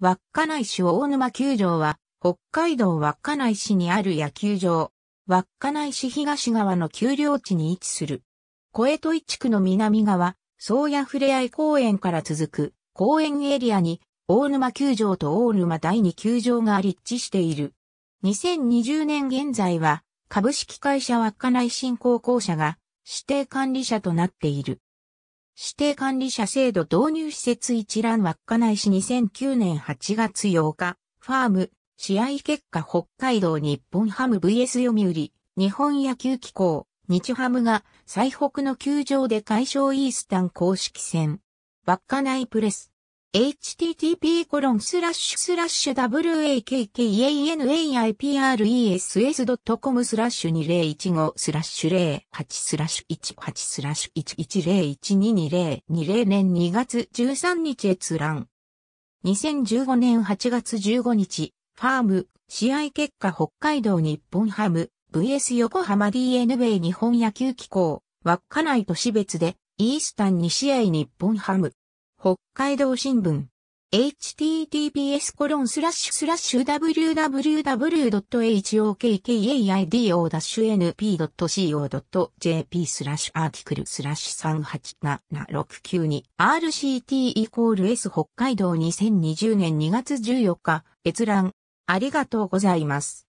稚内市大沼球場は、北海道稚内市にある野球場、稚内市東側の丘陵地に位置する。小江戸一地区の南側、宗谷ふれあい公園から続く公園エリアに、大沼球場と大沼第二球場が立地している。2020年現在は、株式会社稚内振興公社が指定管理者となっている。指定管理者制度導入施設一覧稚内市2009年8月8日、ファーム、試合結果北海道日本ハム VS 読売、日本野球機構、日ハムが最北の球場で解消イースタン公式戦。稚内プレス。http://wakkanaipress.com スラッシュ2015スラッシュ08スラッシュ18スラッシュ1101222020年2月13日閲覧。2015年8月15日、ファーム、試合結果北海道日本ハム、VS 横浜 DNA 日本野球機構、稚内都市別で、イースタン2試合日本ハム。北海道新聞。https w w w h o k k a i d o n p c o j p スラッシュアーティクルスラッシュ387692 RCT イコール S 北海道2020年2月14日閲覧ありがとうございます。